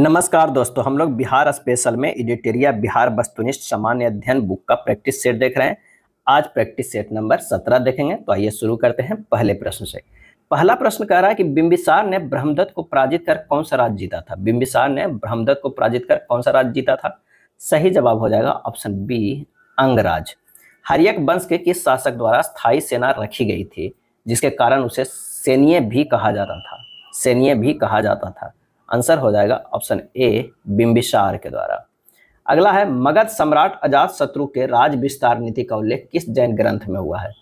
नमस्कार दोस्तों हम लोग बिहार स्पेशल में इडिटेरिया बिहार वस्तुनिष्ठ सामान्य अध्ययन बुक का प्रैक्टिस सेट देख रहे हैं आज प्रैक्टिस सेट नंबर सत्रह देखेंगे तो आइए शुरू करते हैं पहले प्रश्न से पहला प्रश्न कह रहा है कि बिंबिसार ने ब्रह्मदत्त को पराजित कर कौन सा राज्य जीता था बिंबिसार ने ब्रह्मदत्त को पराजित कर कौन सा राज्य जीता था सही जवाब हो जाएगा ऑप्शन बी अंगराज हरियक वंश के किस शासक द्वारा स्थायी सेना रखी गई थी जिसके कारण उसे सैन्य भी कहा जाता था सैन्य भी कहा जाता था आंसर हो जाएगा ऑप्शन ए बिम्बिसार के द्वारा अगला है मगध सम्राट अजात शत्रु के राज विस्तार नीति का उल्लेख किस जैन ग्रंथ में हुआ है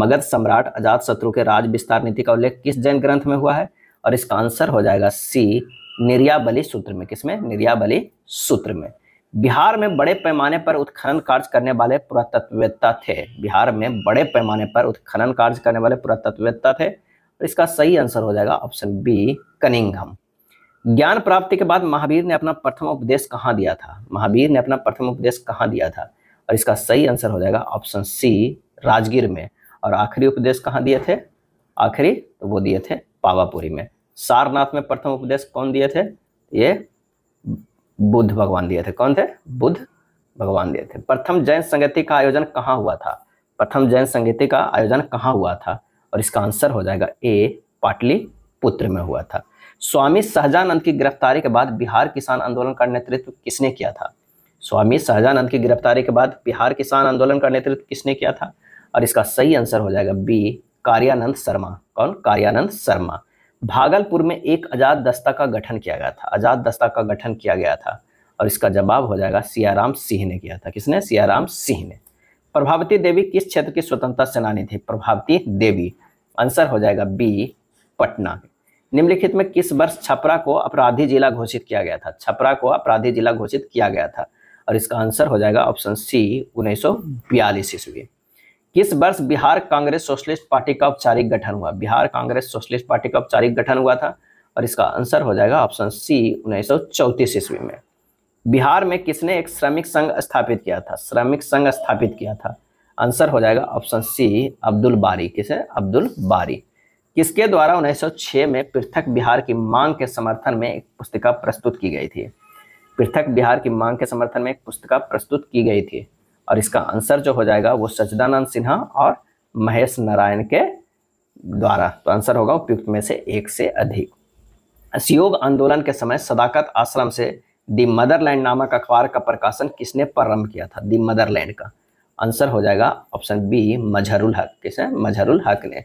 मगध सम्राट अजात शत्रु के राज विस्तार नीति का उल्लेख किस जैन ग्रंथ में हुआ है और इसका आंसर हो जाएगा सी निर्याबली सूत्र में किसमें निर्याबली सूत्र में बिहार में बड़े पैमाने पर उत्खनन कार्य करने वाले पुरातत्ववेत्ता थे बिहार में बड़े पैमाने पर उत्खनन कार्य करने वाले पुरातत्ववेत्ता थे और इसका सही आंसर हो जाएगा ऑप्शन बी कनिंगम ज्ञान प्राप्ति के बाद महावीर ने अपना प्रथम उपदेश कहाँ दिया था महावीर ने अपना प्रथम उपदेश कहाँ दिया था और इसका सही आंसर हो जाएगा ऑप्शन सी राजगीर में और आखिरी उपदेश कहाँ दिए थे आखिरी तो वो दिए थे पावापुरी में सारनाथ में प्रथम उपदेश कौन दिए थे ये बुद्ध भगवान दिए थे कौन थे बुद्ध भगवान दिए थे प्रथम जैन संगति का आयोजन कहाँ हुआ था प्रथम जैन संगति का आयोजन कहाँ हुआ था और इसका आंसर हो जाएगा ए पाटली पुत्र में हुआ था स्वामी सहजानंद की गिरफ्तारी के बाद बिहार किसान आंदोलन का नेतृत्व किसने किया था स्वामी सहजानंद की गिरफ्तारी के बाद बिहार किसान आंदोलन का नेतृत्व किसने किया था और इसका सही आंसर हो जाएगा बी कार्यानंद शर्मा कौन कार्यानंद शर्मा भागलपुर में एक आजाद दस्ता का गठन किया गया था आजाद दस्ता का गठन किया गया था और इसका जवाब हो जाएगा सियाराम सिंह ने किया था किसने सियाराम सिंह ने प्रभावती देवी किस क्षेत्र की स्वतंत्रता सेनानी थी प्रभावती देवी आंसर हो जाएगा बी पटना निम्नलिखित में किस वर्ष छपरा को अपराधी जिला घोषित किया गया था छपरा को अपराधी जिला घोषित किया गया था और इसका आंसर हो जाएगा ऑप्शन सी उन्नीस सौ बयालीस ईस्वी किस वर्ष बिहार कांग्रेस सोशलिस्ट पार्टी का औपचारिक गठन हुआ बिहार कांग्रेस सोशलिस्ट पार्टी का औपचारिक गठन हुआ था और इसका आंसर हो जाएगा ऑप्शन सी उन्नीस सौ चौंतीस ईस्वी में बिहार में किसने एक श्रमिक संघ स्थापित किया था श्रमिक संघ स्थापित किया था आंसर हो जाएगा ऑप्शन सी अब्दुल बारी किसे अब्दुल बारी किसके द्वारा 1906 में पृथक बिहार की मांग के समर्थन में एक पुस्तिका प्रस्तुत की गई थी पृथक बिहार की मांग के समर्थन में एक पुस्तिका प्रस्तुत की गई थी और इसका आंसर जो हो जाएगा वो सचदानंद सिन्हा और महेश नारायण के द्वारा तो आंसर होगा उपयुक्त में से एक से अधिक असयोग आंदोलन के समय सदाकत आश्रम से दी मदरलैंड नामक अखबार का प्रकाशन किसने प्रारंभ किया था दी मदरलैंड का आंसर हो जाएगा ऑप्शन बी मजहरुल हक किसने मजहरुल हक ने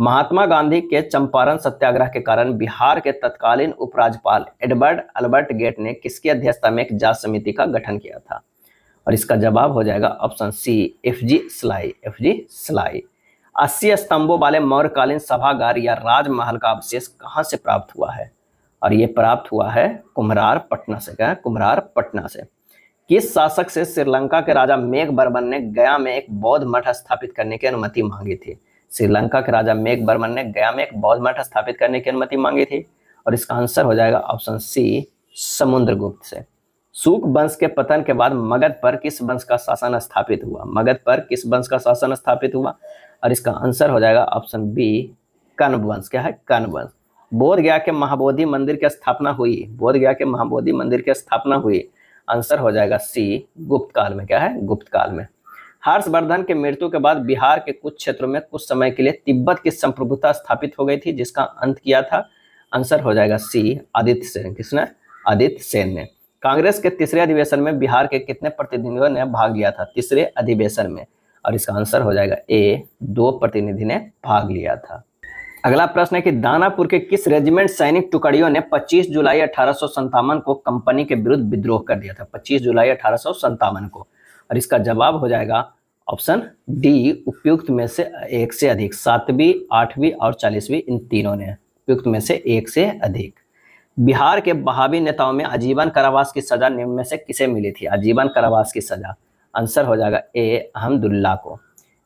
महात्मा गांधी के चंपारण सत्याग्रह के कारण बिहार के तत्कालीन उपराज्यपाल एडवर्ड अल्बर्ट गेट ने किसकी अध्यक्षता में एक जांच समिति का गठन किया था और इसका जवाब हो जाएगा ऑप्शन सी एफ जी सिलाई एफ जी सिलाई अस्सी स्तंभों वाले मौर्यकालीन सभागार या राजमहल का अवशेष कहाँ से प्राप्त हुआ है और ये प्राप्त हुआ है कुम्हरार पटना से क्या कुम्हरार पटना से किस शासक से श्रीलंका के राजा मेघ बर्मन ने गया में एक बौद्ध मठ स्थापित करने की अनुमति मांगी थी श्रीलंका के राजा मेघ बर्मन ने गया में एक बौद्ध मठ स्थापित करने की अनुमति मांगी थी और इसका आंसर हो जाएगा ऑप्शन सी समुद्रगुप्त से सुख वंश के पतन के बाद मगध पर किस वंश का शासन स्थापित हुआ मगध पर किस वंश का शासन स्थापित हुआ और इसका आंसर हो जाएगा ऑप्शन बी कण्व वंश क्या है कर्ण वंश बोध गया के महाबोधि मंदिर की स्थापना हुई बोध गया के महाबोधि मंदिर की स्थापना हुई आंसर हो जाएगा सी गुप्त काल में क्या है गुप्त काल में हर्षवर्धन के मृत्यु के बाद बिहार के कुछ क्षेत्रों में कुछ समय के लिए तिब्बत की संप्रभुता स्थापित हो गई थी जिसका अंत किया था आंसर हो जाएगा सी आदित्य सेन किसने आदित्य सेन ने कांग्रेस के तीसरे अधिवेशन में बिहार के कितने प्रतिनिधियों ने भाग लिया था तीसरे अधिवेशन में और इसका आंसर हो जाएगा ए दो प्रतिनिधि ने भाग लिया था अगला प्रश्न है कि दानापुर के किस रेजिमेंट सैनिक टुकड़ियों ने 25 जुलाई अठारह को कंपनी के विरुद्ध विद्रोह कर दिया था 25 जुलाई अठारह को और इसका जवाब हो जाएगा ऑप्शन डी उपयुक्त में से एक से अधिक सातवीं आठवीं और चालीसवीं इन तीनों ने उपयुक्त में से एक से अधिक बिहार के बहावी नेताओं में आजीवन कारावास की सजा निम्न में से किसे मिली थी आजीवन कारावास की सजा आंसर हो जाएगा ए अहमदुल्ला को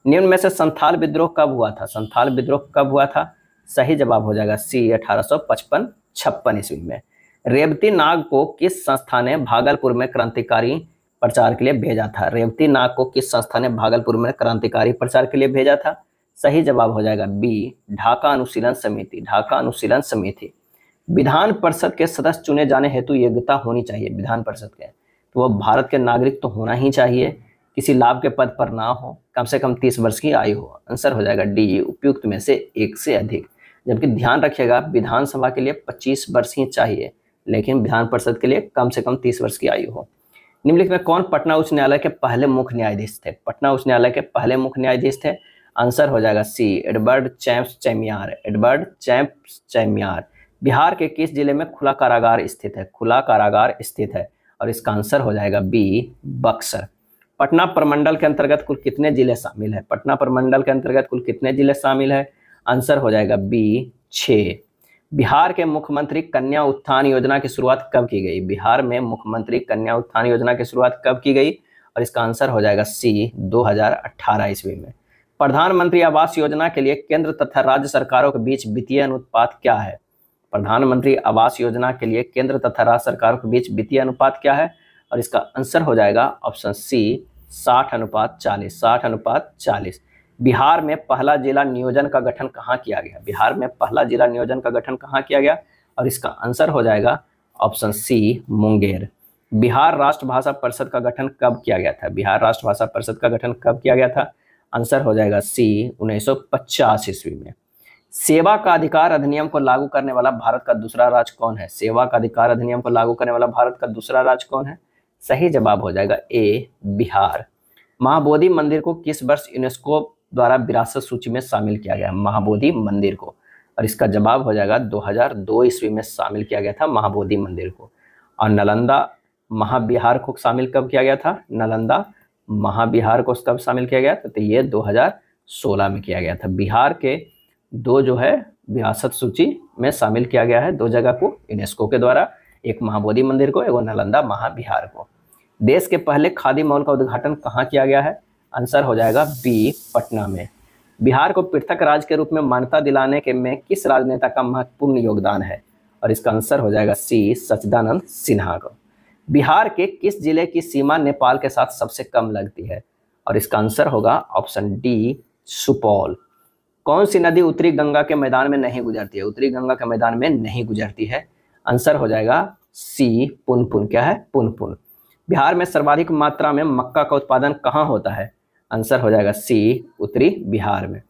निम्न में से संथाल विद्रोह कब हुआ था संथाल विद्रोह कब हुआ था सही जवाब हो जाएगा सी अठारह सौ पचपन छप्पन ईस्वी में रेवती नाग को किस संस्था ने भागलपुर में क्रांतिकारी प्रचार के लिए भेजा था रेवती नाग को किस संस्था ने भागलपुर में क्रांतिकारी प्रचार के लिए भेजा था सही जवाब हो जाएगा बी ढाका अनुशीलन समिति ढाका अनुशीलन समिति विधान परिषद के सदस्य चुने जाने हेतु योग्यता होनी चाहिए विधान परिषद के तो वह भारत के नागरिक तो होना ही चाहिए किसी लाभ के पद पर ना हो कम से कम तीस वर्ष की आयु हो आंसर हो जाएगा डी उपयुक्त में से एक से अधिक जबकि ध्यान रखिएगा विधानसभा के लिए पच्चीस वर्ष ही चाहिए लेकिन विधान परिषद के लिए कम से कम तीस वर्ष की आयु हो निम्नलिखित में कौन पटना उच्च न्यायालय के पहले मुख्य न्यायाधीश थे पटना उच्च न्यायालय के पहले मुख्य न्यायाधीश थे आंसर हो जाएगा सी एडवर्ड चैम्प्स चैमियार एडवर्ड चैम्प्स चैमियार बिहार के किस जिले में खुला कारागार स्थित है खुला कारागार स्थित है और इसका आंसर हो जाएगा बी बक्सर पटना प्रमंडल के अंतर्गत कुल कितने जिले शामिल है पटना प्रमंडल के अंतर्गत कुल कितने जिले शामिल है आंसर हो जाएगा बी छः बिहार के मुख्यमंत्री कन्या उत्थान योजना की शुरुआत कब की गई बिहार में मुख्यमंत्री कन्या उत्थान योजना की शुरुआत कब की गई और इसका आंसर हो जाएगा सी 2018 ईस्वी में प्रधानमंत्री आवास योजना के लिए केंद्र तथा राज्य सरकारों के बीच वित्तीय अनुपात क्या है प्रधानमंत्री आवास योजना के लिए केंद्र तथा राज्य सरकारों के बीच वित्तीय अनुपात क्या है और इसका आंसर हो जाएगा ऑप्शन सी साठ अनुपात चालीस साठ अनुपात चालीस बिहार में पहला जिला नियोजन का गठन कहाँ किया गया बिहार में पहला जिला नियोजन का गठन कहाँ किया गया और इसका आंसर हो जाएगा ऑप्शन सी मुंगेर बिहार राष्ट्रभाषा परिषद का गठन कब किया गया था बिहार राष्ट्रभाषा परिषद का गठन कब किया गया था आंसर हो जाएगा सी उन्नीस ईस्वी में सेवा का अधिकार अधिनियम को लागू करने वाला भारत का दूसरा राज्य कौन है सेवा का अधिकार अधिनियम को लागू करने वाला भारत का दूसरा राज्य कौन है सही जवाब हो जाएगा ए बिहार महाबोधि मंदिर को किस वर्ष यूनेस्को द्वारा विरासत सूची में शामिल किया गया महाबोधि मंदिर को और इसका जवाब हो जाएगा 2002 ईस्वी में शामिल किया गया था महाबोधि मंदिर को और नालंदा महाबिहार को शामिल कब किया गया था नालंदा महाबिहार को कब शामिल किया गया था तो ये 2016 में किया गया था बिहार के दो जो है विरासत सूची में शामिल किया गया है दो जगह को यूनेस्को के द्वारा एक महाबोधि मंदिर को एक नालंदा महाबिहार को देश के पहले खादी मॉल का उद्घाटन कहाँ किया गया है आंसर हो जाएगा बी पटना में बिहार को पृथक राज्य के रूप में मान्यता दिलाने के में किस राजनेता का महत्वपूर्ण योगदान है और इसका आंसर हो जाएगा सी सचिदानंद सिन्हा को बिहार के किस जिले की सीमा नेपाल के साथ सबसे कम लगती है और इसका आंसर होगा ऑप्शन डी सुपौल कौन सी नदी उत्तरी गंगा के मैदान में नहीं गुजरती है उत्तरी गंगा के मैदान में नहीं गुजरती है आंसर हो जाएगा सी पुनपुन क्या है पुनपुन बिहार में सर्वाधिक मात्रा में मक्का का उत्पादन कहाँ होता है आंसर हो जाएगा सी उत्तरी बिहार में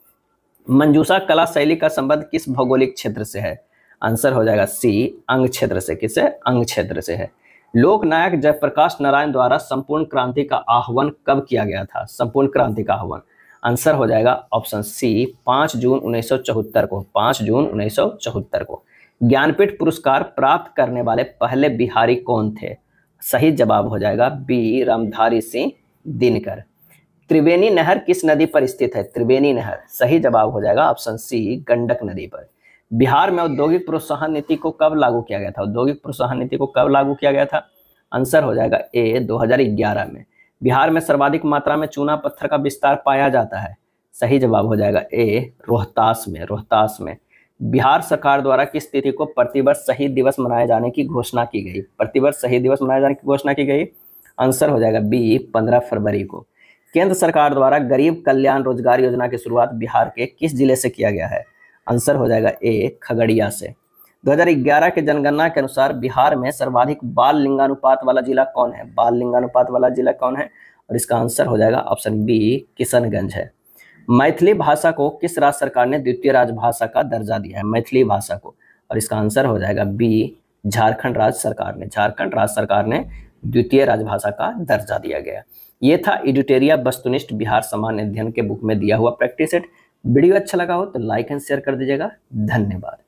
मंजूसा कला शैली का संबंध किस भौगोलिक क्षेत्र से है आंसर हो जाएगा सी अंग क्षेत्र से किससे अंग क्षेत्र से है लोक नायक जयप्रकाश नारायण द्वारा संपूर्ण क्रांति का आह्वान कब किया गया था संपूर्ण क्रांति का आह्वान आंसर हो जाएगा ऑप्शन सी पांच जून उन्नीस को पांच जून उन्नीस को ज्ञानपीठ पुरस्कार प्राप्त करने वाले पहले बिहारी कौन थे सही जवाब हो जाएगा बी रामधारी सिंह दिनकर त्रिवेणी नहर किस नदी पर स्थित है त्रिवेणी नहर सही जवाब हो जाएगा ऑप्शन सी गंडक नदी पर बिहार में औद्योगिक प्रोत्साहन नीति को कब लागू किया गया था औद्योगिक प्रोत्साहन नीति को कब लागू किया गया था आंसर हो जाएगा ए 2011 में बिहार में सर्वाधिक मात्रा में चूना पत्थर का विस्तार पाया जाता है सही जवाब हो जाएगा ए रोहतास में रोहतास में बिहार सरकार द्वारा किस तिथि को प्रतिवर्ष शहीद दिवस मनाए जाने की घोषणा की गई प्रतिवर्ष शहीद दिवस मनाए जाने की घोषणा की गई आंसर हो जाएगा बी पंद्रह फरवरी को केंद्र सरकार द्वारा गरीब कल्याण रोजगार योजना की शुरुआत बिहार के किस जिले से किया गया है आंसर हो जाएगा ए खगड़िया से 2011 के जनगणना के अनुसार बिहार में सर्वाधिक बाल लिंगानुपात वाला जिला कौन है बाल लिंगानुपात वाला जिला कौन है और इसका आंसर हो जाएगा ऑप्शन बी किशनगंज है मैथिली भाषा को किस राज्य सरकार ने द्वितीय राजभाषा का दर्जा दिया है मैथिली भाषा को और इसका आंसर हो जाएगा बी झारखंड राज्य सरकार ने झारखंड राज्य सरकार ने द्वितीय राजभाषा का दर्जा दिया गया ये था एडिटेरिया वस्तुनिष्ठ बिहार सामान्य अध्ययन के बुक में दिया हुआ प्रैक्टिस सेट वीडियो अच्छा लगा हो तो लाइक एंड शेयर कर दीजिएगा धन्यवाद